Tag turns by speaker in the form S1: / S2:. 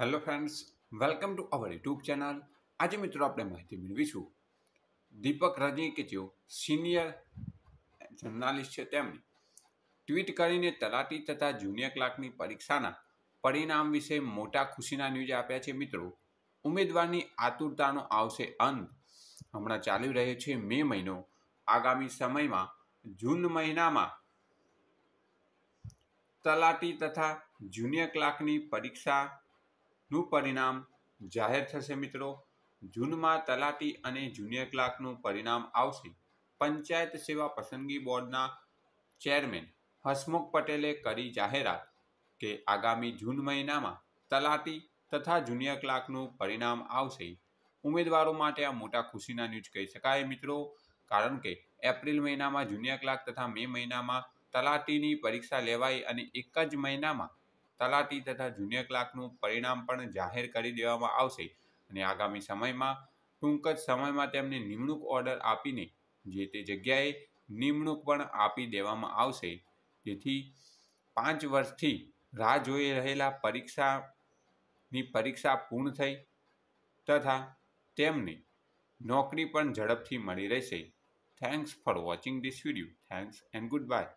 S1: hello friends welcome to our YouTube channel આજે મિત્રો આપણે માહિતી મેળવીશું દીપક રજની કે જેઓ સિનિયર જર્નાલિસ્ટ છે તેમણે ટ્વીટ કરીને તલાટી તથા જુનિયર ક્લાર્કની પરીક્ષાના પરિણામ વિશે મોટા ખુશીના ન્યૂઝ આપ્યા છે મિત્રો ઉમેદવારની આતુરતાનો આવશે અંત હમણાં ચાલી રહ્યો છે મે મહિનો આગામી સમયમાં જૂન મહિનામાં તલાટી તથા જુનિયર ક્લાર્કની પરીક્ષા નું પરિણામ જાહેર થશે મિત્રો જૂનમાં તલાટી અને જુનિયર ક્લાર્કનું પરિણામ આવશે પંચાયત સેવા પસંદગી બોર્ડના ચેરમેન હસમુખ પટેલે કરી જાહેરાત કે આગામી જૂન મહિનામાં તલાટી તથા જુનિયર ક્લાર્કનું પરિણામ આવશે ઉમેદવારો માટે આ મોટા ખુશીના ન્યૂઝ કહી શકાય મિત્રો કારણ કે એપ્રિલ મહિનામાં જુનિયર ક્લાર્ક તથા મે મહિનામાં તલાટીની પરીક્ષા લેવાઈ અને એક જ મહિનામાં તલાટી તથા જુનિયર ક્લાર્કનું પરિણામ પણ જાહેર કરી દેવામાં આવશે અને આગામી સમયમાં ટૂંક જ સમયમાં તેમને નિમણૂક ઓર્ડર આપીને જે તે જગ્યાએ નિમણૂક પણ આપી દેવામાં આવશે જેથી પાંચ વર્ષથી રાહ જોઈ રહેલા પરીક્ષાની પરીક્ષા પૂર્ણ થઈ તથા તેમને નોકરી પણ ઝડપથી મળી રહેશે thanks for watching this video thanks and good bye